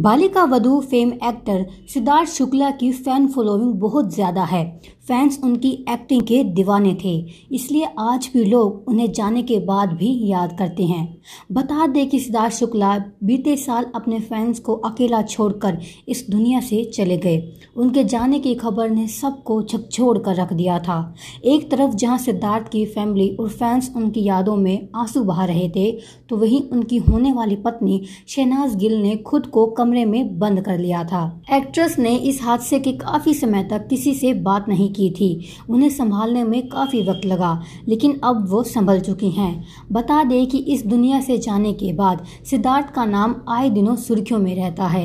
बालिका वधु fame actor Siddharth Shukla की फैन फॉलोइंग बहुत ज़्यादा है फैंस उनकी एक्टिंग के दीवाने थे इसलिए आज भी लोग उन्हें जाने के बाद भी याद करते हैं बता दें कि सिद्धार्थ शुक्ला बीते साल अपने फैंस को अकेला छोड़कर इस दुनिया से चले गए उनके जाने की खबर ने सबको छकछोड़ कर रख दिया था एक तरफ जहां सिद्धार्थ की फैमिली और फैंस उनकी यादों में आंसू बहा रहे थे तो वहीं उनकी होने वाली पत्नी शहनाज गिल ने खुद को कमरे में बंद कर लिया था एक्ट्रेस ने इस हादसे के काफी समय तक किसी से बात नहीं की थी उन्हें संभालने में काफ़ी वक्त लगा लेकिन अब वो संभल चुकी हैं बता दें कि इस दुनिया से जाने के बाद सिद्धार्थ का नाम आए दिनों सुर्खियों में रहता है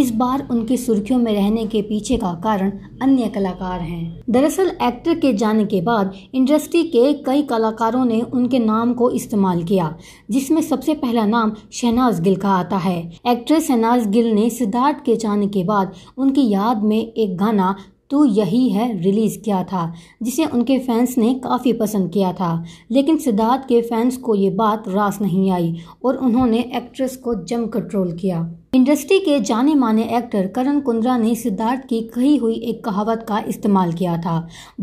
इस बार उनके सुर्खियों में रहने के पीछे का कारण अन्य कलाकार हैं दरअसल एक्टर के जाने के बाद इंडस्ट्री के कई कलाकारों ने उनके नाम को इस्तेमाल किया जिसमें सबसे पहला नाम शहनाज गिल का आता है एक्ट्रेस शहनाज गिल ने सिद्धार्थ के जाने के बाद उनकी याद में एक गाना तो यही है रिलीज़ किया था जिसे उनके फैंस ने काफ़ी पसंद किया था लेकिन सिद्धार्थ के फैंस को ये बात रास नहीं आई और उन्होंने एक्ट्रेस को जमकर ट्रोल किया इंडस्ट्री के जाने माने एक्टर करण कुंद्रा ने सिद्धार्थ की कही हुई एक कहावत का इस्तेमाल किया था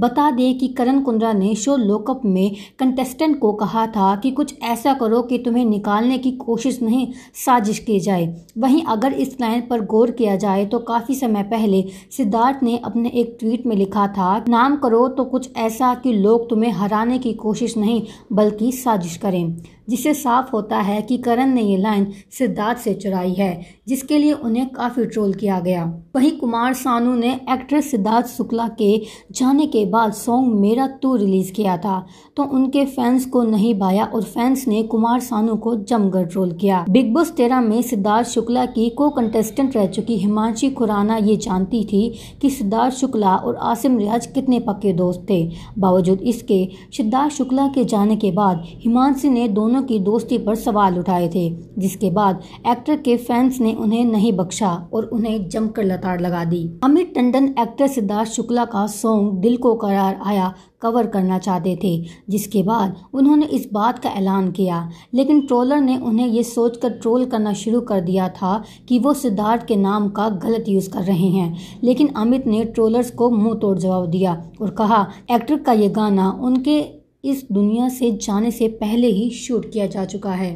बता दें कि करण कुंद्रा ने शो लोकअप में कंटेस्टेंट को कहा था कि कुछ ऐसा करो कि तुम्हें निकालने की कोशिश नहीं साजिश की जाए वहीं अगर इस लाइन पर गौर किया जाए तो काफ़ी समय पहले सिद्धार्थ ने अपने एक ट्वीट में लिखा था नाम करो तो कुछ ऐसा कि लोग तुम्हें हराने की कोशिश नहीं बल्कि साजिश करें जिससे साफ होता है कि करण ने ये लाइन सिद्धार्थ से चुराई है जिसके लिए उन्हें काफ़ी ट्रोल किया गया वहीं कुमार सानू ने एक्ट्रेस सिद्धार्थ शुक्ला के जाने के बाद सॉन्ग मेरा तू तो रिलीज़ किया था तो उनके फैंस को नहीं भाया और फैंस ने कुमार सानू को जमकर ट्रोल किया बिग बॉस तेरह में सिद्धार्थ शुक्ला की को कंटेस्टेंट रह चुकी हिमांशी खुराना ये जानती थी कि सिद्धार्थ शुक्ला और आसिम रियाज कितने पक्के दोस्त थे बावजूद इसके सिद्धार्थ शुक्ला के जाने के बाद हिमांशी ने दोनों दोनों की दोस्ती पर सवाल उठाए थे जिसके बाद एक्टर के फैंस ने उन्हें नहीं बख्शा और उन्हें जमकर लताड़ लगा दी अमित टंडन एक्टर सिद्धार्थ शुक्ला का सॉन्ग दिल को करार आया कवर करना चाहते थे जिसके बाद उन्होंने इस बात का ऐलान किया लेकिन ट्रोलर ने उन्हें ये सोचकर ट्रोल करना शुरू कर दिया था कि वो सिद्धार्थ के नाम का गलत यूज़ कर रहे हैं लेकिन अमित ने ट्रोलर्स को मुंह तोड़ जवाब दिया और कहा एक्टर का ये गाना उनके इस दुनिया से जाने से पहले ही शूट किया जा चुका है